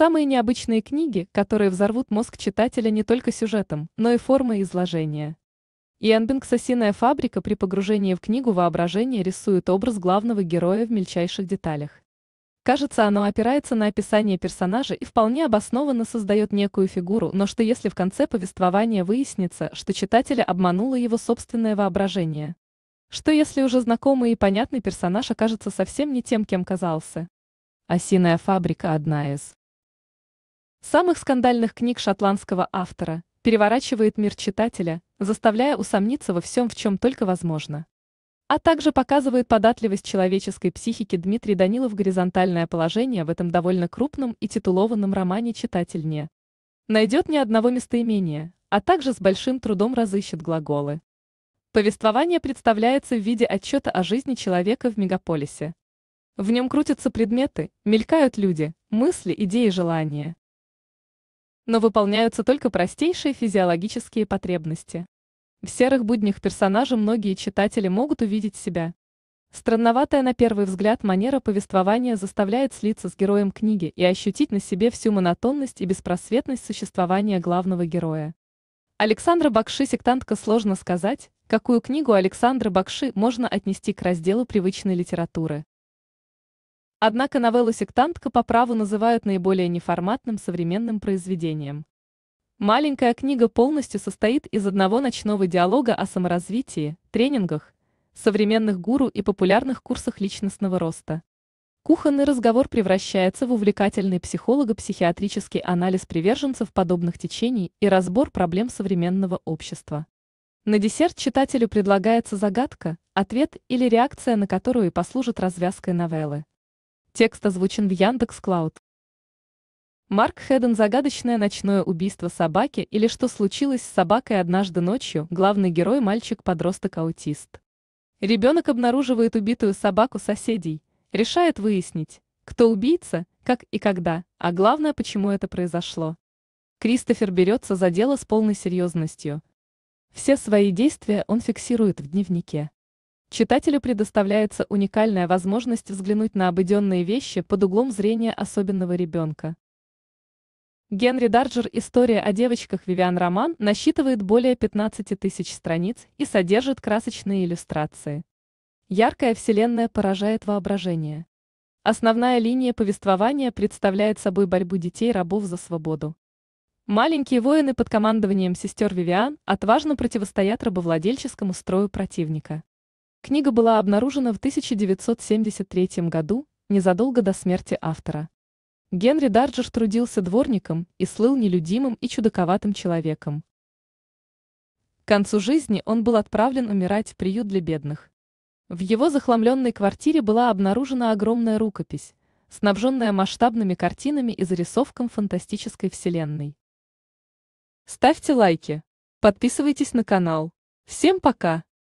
Самые необычные книги, которые взорвут мозг читателя не только сюжетом, но и формой изложения. Иэн Бинкс Осиная фабрика» при погружении в книгу воображение рисует образ главного героя в мельчайших деталях. Кажется, оно опирается на описание персонажа и вполне обоснованно создает некую фигуру, но что если в конце повествования выяснится, что читателя обмануло его собственное воображение? Что если уже знакомый и понятный персонаж окажется совсем не тем, кем казался? Осиная фабрика – одна из самых скандальных книг шотландского автора, переворачивает мир читателя, заставляя усомниться во всем, в чем только возможно. А также показывает податливость человеческой психики Дмитрий Данилов горизонтальное положение в этом довольно крупном и титулованном романе читатель не найдет ни одного местоимения, а также с большим трудом разыщет глаголы. Повествование представляется в виде отчета о жизни человека в мегаполисе. В нем крутятся предметы, мелькают люди, мысли, идеи, желания но выполняются только простейшие физиологические потребности. В серых буднях персонажа многие читатели могут увидеть себя. Странноватая на первый взгляд манера повествования заставляет слиться с героем книги и ощутить на себе всю монотонность и беспросветность существования главного героя. Александра Бакши «Сектантка» сложно сказать, какую книгу Александра Бакши можно отнести к разделу привычной литературы. Однако новеллу «Сектантка» по праву называют наиболее неформатным современным произведением. Маленькая книга полностью состоит из одного ночного диалога о саморазвитии, тренингах, современных гуру и популярных курсах личностного роста. Кухонный разговор превращается в увлекательный психолого-психиатрический анализ приверженцев подобных течений и разбор проблем современного общества. На десерт читателю предлагается загадка, ответ или реакция на которую и послужит развязкой новеллы. Текст озвучен в Яндекс Клауд. Марк Хеден «Загадочное ночное убийство собаки» или «Что случилось с собакой однажды ночью» главный герой – мальчик-подросток-аутист. Ребенок обнаруживает убитую собаку соседей, решает выяснить, кто убийца, как и когда, а главное, почему это произошло. Кристофер берется за дело с полной серьезностью. Все свои действия он фиксирует в дневнике. Читателю предоставляется уникальная возможность взглянуть на обыденные вещи под углом зрения особенного ребенка. Генри Дарджер «История о девочках» Вивиан Роман насчитывает более 15 тысяч страниц и содержит красочные иллюстрации. Яркая вселенная поражает воображение. Основная линия повествования представляет собой борьбу детей-рабов за свободу. Маленькие воины под командованием сестер Вивиан отважно противостоят рабовладельческому строю противника. Книга была обнаружена в 1973 году, незадолго до смерти автора. Генри Дарджер трудился дворником и слыл нелюдимым и чудаковатым человеком. К концу жизни он был отправлен умирать в приют для бедных. В его захламленной квартире была обнаружена огромная рукопись, снабженная масштабными картинами и зарисовком фантастической вселенной. Ставьте лайки, подписывайтесь на канал. Всем пока!